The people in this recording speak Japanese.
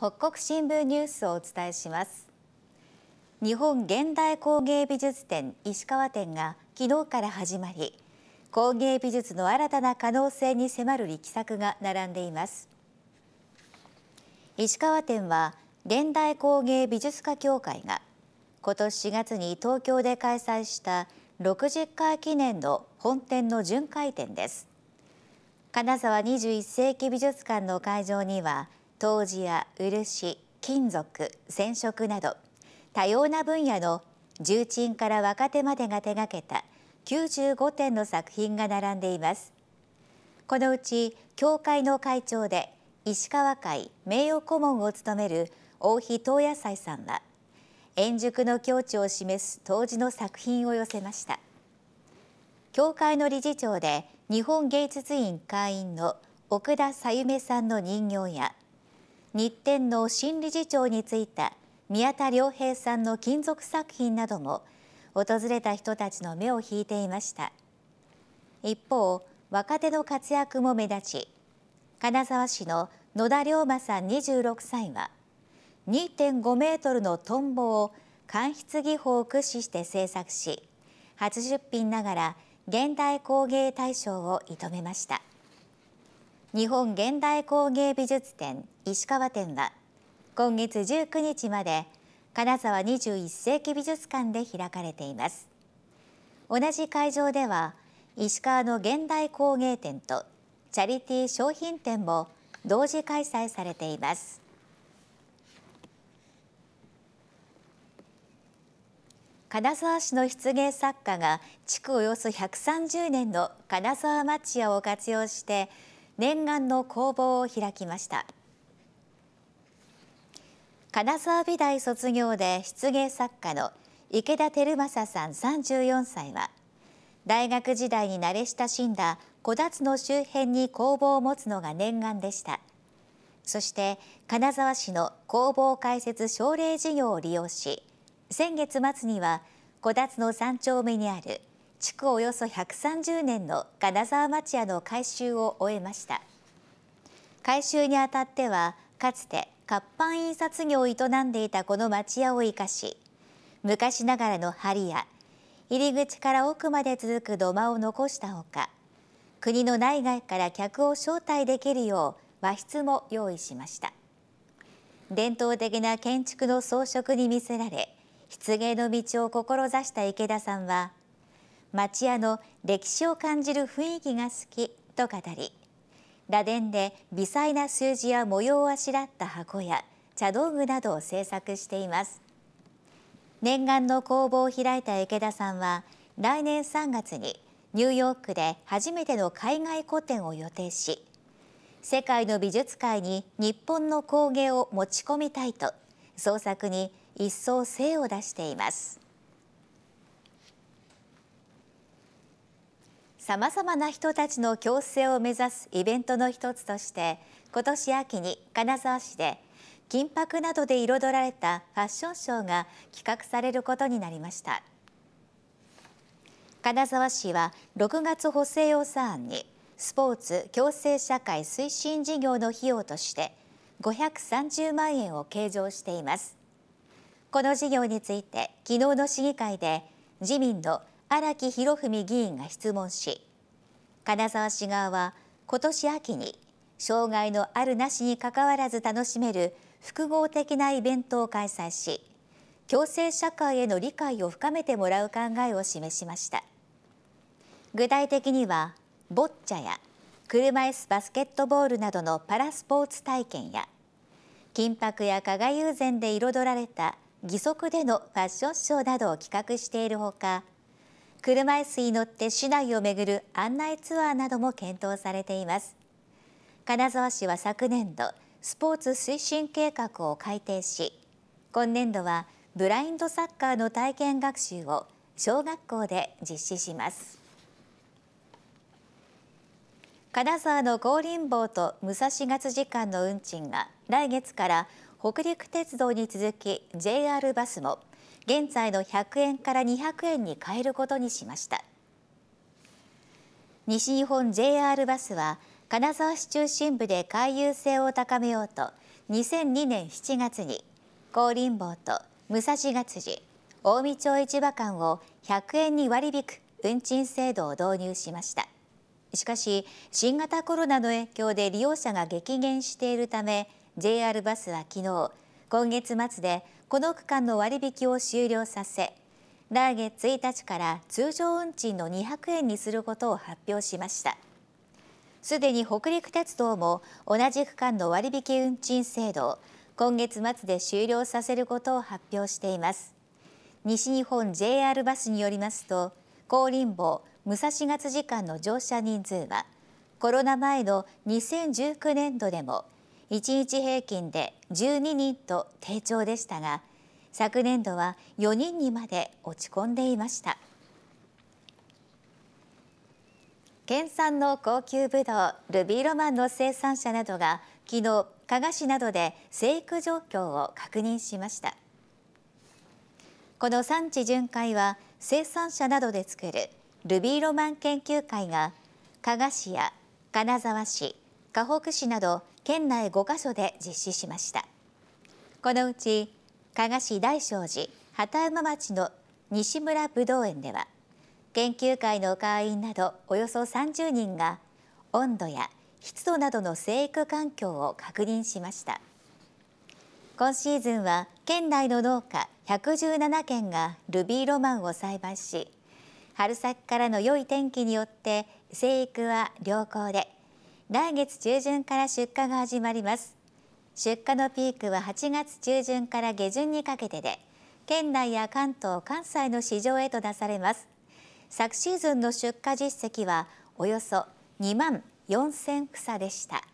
北国新聞ニュースをお伝えします日本現代工芸美術展石川展が昨日から始まり工芸美術の新たな可能性に迫る力作が並んでいます石川展は現代工芸美術家協会が今年4月に東京で開催した60回記念の本展の巡回展です金沢21世紀美術館の会場には陶磁や漆金属染色など多様な分野の重鎮から若手までが手がけた95点の作品が並んでいますこのうち協会の会長で石川会名誉顧問を務める大妃東野菜さんは円熟の境地を示す当時の作品を寄せました協会の理事長で日本芸術院会員の奥田さゆめさんの人形や日展の新理事長についた宮田良平さんの金属作品なども訪れた人たちの目を引いていました一方若手の活躍も目立ち金沢市の野田龍馬さん26歳は2.5メートルのトンボを間筆技法を駆使して制作し初出品ながら現代工芸大賞を射止めました日本現代工芸美術展石川展は今月19日まで金沢21世紀美術館で開かれています同じ会場では石川の現代工芸展とチャリティー商品展も同時開催されています金沢市の漆芸作家が築およそ130年の金沢町屋を活用して念願の工房を開きました金沢美大卒業で失芸作家の池田輝正さん三十四歳は大学時代に慣れ親しんだ小達の周辺に工房を持つのが念願でしたそして金沢市の工房開設奨励事業を利用し先月末には小達の3丁目にある築およそ130年の金沢町屋の改修を終えました改修にあたってはかつて活版印刷業を営んでいたこの町屋を生かし昔ながらの梁や入り口から奥まで続く土間を残したほか国の内外から客を招待できるよう和室も用意しました伝統的な建築の装飾に魅せられ漆芸の道を志した池田さんは町屋の歴史を感じる雰囲気が好きと語り螺鈿で微細な数字や模様をあしらった箱や茶道具などを制作しています念願の工房を開いた池田さんは来年3月にニューヨークで初めての海外個展を予定し世界の美術界に日本の工芸を持ち込みたいと創作に一層精を出しています。さまざまな人たちの共生を目指すイベントの一つとして今年秋に金沢市で金箔などで彩られたファッションショーが企画されることになりました金沢市は6月補正予算案にスポーツ共生社会推進事業の費用として530万円を計上していますこの事業について昨日の市議会で自民の荒木博文議員が質問し金沢市側は今年秋に障害のあるなしにかかわらず楽しめる複合的なイベントを開催し共生社会への理解を深めてもらう考えを示しました具体的にはボッチャや車椅子バスケットボールなどのパラスポーツ体験や金箔や加賀友禅で彩られた義足でのファッションショーなどを企画しているほか車椅子に乗って市内を巡る案内ツアーなども検討されています金沢市は昨年度スポーツ推進計画を改定し今年度はブラインドサッカーの体験学習を小学校で実施します金沢の高輪坊と武蔵勝時間の運賃が来月から北陸鉄道に続き JR バスも現在の100円から200円に変えることにしました西日本 JR バスは金沢市中心部で回遊性を高めようと2002年7月に高林坊と武蔵勝寺近江町市場間を100円に割引く運賃制度を導入しましたしかし新型コロナの影響で利用者が激減しているため JR バスは昨日今月末でこの区間の割引を終了させ来月1日から通常運賃の200円にすることを発表しましたすでに北陸鉄道も同じ区間の割引運賃制度を今月末で終了させることを発表しています西日本 JR バスによりますと高林坊武蔵月時間の乗車人数はコロナ前の2019年度でも1日平均で12人と低調でしたが昨年度は4人にまで落ち込んでいました県産の高級ブドウルビーロマンの生産者などが昨日加賀市などで生育状況を確認しましたこの産地巡回は生産者などで作るルビーロマン研究会が加賀市や金沢市河北市など県内5カ所で実施しましたこのうち加賀市大正寺畑山町の西村ぶど園では研究会の会員などおよそ30人が温度や湿度などの生育環境を確認しました今シーズンは県内の農家117軒がルビーロマンを栽培し春先からの良い天気によって生育は良好で来月中旬から出荷が始まります出荷のピークは8月中旬から下旬にかけてで県内や関東関西の市場へと出されます昨シーズンの出荷実績はおよそ2万4000房でした。